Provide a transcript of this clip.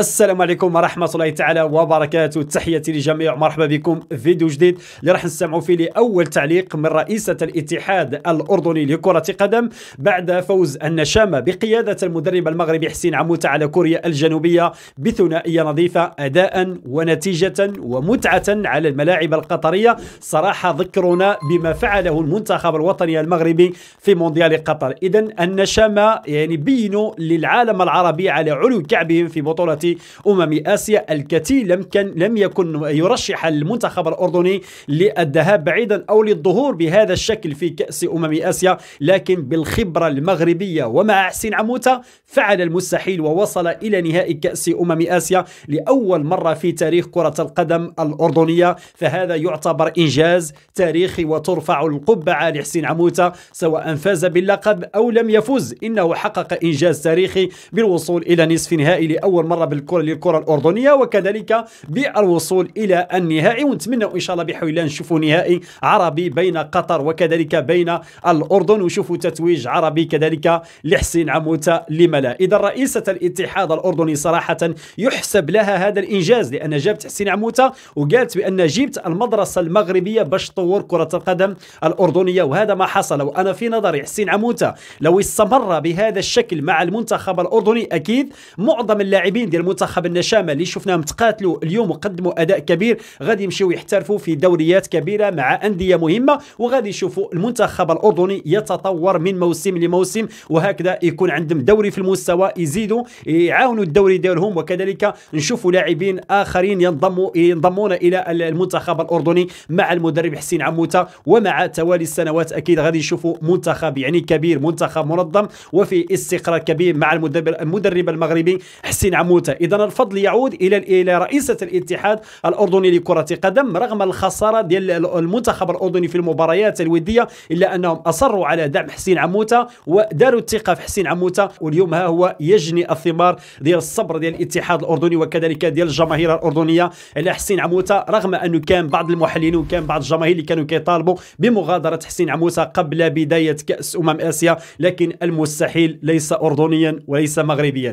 السلام عليكم ورحمة الله تعالى وبركاته تحياتي للجميع مرحبا بكم فيديو جديد اللي راح نستمعوا فيه لأول تعليق من رئيسة الاتحاد الأردني لكرة قدم بعد فوز النشامة بقيادة المدرب المغربي حسين عموتة على كوريا الجنوبية بثنائية نظيفة أداء ونتيجة ومتعة على الملاعب القطرية صراحة ذكرنا بما فعله المنتخب الوطني المغربي في مونديال قطر إذا النشامة يعني بينوا للعالم العربي على علو كعبهم في بطولة أمم آسيا الكتي لم كان لم يكن يرشح المنتخب الأردني للذهاب بعيدا أو للظهور بهذا الشكل في كأس أمم آسيا لكن بالخبرة المغربية ومع حسين عموتة فعل المستحيل ووصل إلى نهائي كأس أمم آسيا لأول مرة في تاريخ كرة القدم الأردنية فهذا يعتبر إنجاز تاريخي وترفع القبعة لحسين عموتة سواء فاز باللقب أو لم يفز إنه حقق إنجاز تاريخي بالوصول إلى نصف نهائي لأول مرة بالكره للكره الاردنيه وكذلك بالوصول الى النهائي ونتمنى ان شاء الله بحول الله نشوفوا نهائي عربي بين قطر وكذلك بين الاردن ونشوفوا تتويج عربي كذلك لحسين عموته لما لا اذا رئيسه الاتحاد الاردني صراحه يحسب لها هذا الانجاز لان جابت حسين عموته وقالت بان جبت المدرسه المغربيه باش تطور كره القدم الاردنيه وهذا ما حصل وانا في نظري حسين عموته لو استمر بهذا الشكل مع المنتخب الاردني اكيد معظم اللاعبين ديال ديال منتخب النشامه اللي شفناهم تقاتلوا اليوم وقدموا اداء كبير غادي يمشيو يحترفوا في دوريات كبيره مع انديه مهمه وغادي يشوفوا المنتخب الاردني يتطور من موسم لموسم وهكذا يكون عندهم دوري في المستوى يزيدوا يعاونوا الدوري ديالهم وكذلك نشوفوا لاعبين اخرين ينضموا ينضمون الى المنتخب الاردني مع المدرب حسين عموته ومع توالي السنوات اكيد غادي يشوفوا منتخب يعني كبير منتخب منظم وفي استقرار كبير مع المدرب المغربي حسين عموته إذا الفضل يعود إلى إلى رئيسة الاتحاد الأردني لكرة قدم رغم الخسارة ديال المنتخب الأردني في المباريات الودية إلا أنهم أصروا على دعم حسين عموتة وداروا الثقة في حسين عموتة واليوم ها هو يجني الثمار ديال الصبر ديال الاتحاد الأردني وكذلك ديال الجماهير الأردنية على حسين عموتة رغم أنه كان بعض المحللين وكان بعض الجماهير اللي كانوا كيطالبوا بمغادرة حسين عموتة قبل بداية كأس أمم آسيا لكن المستحيل ليس أردنيا وليس مغربيا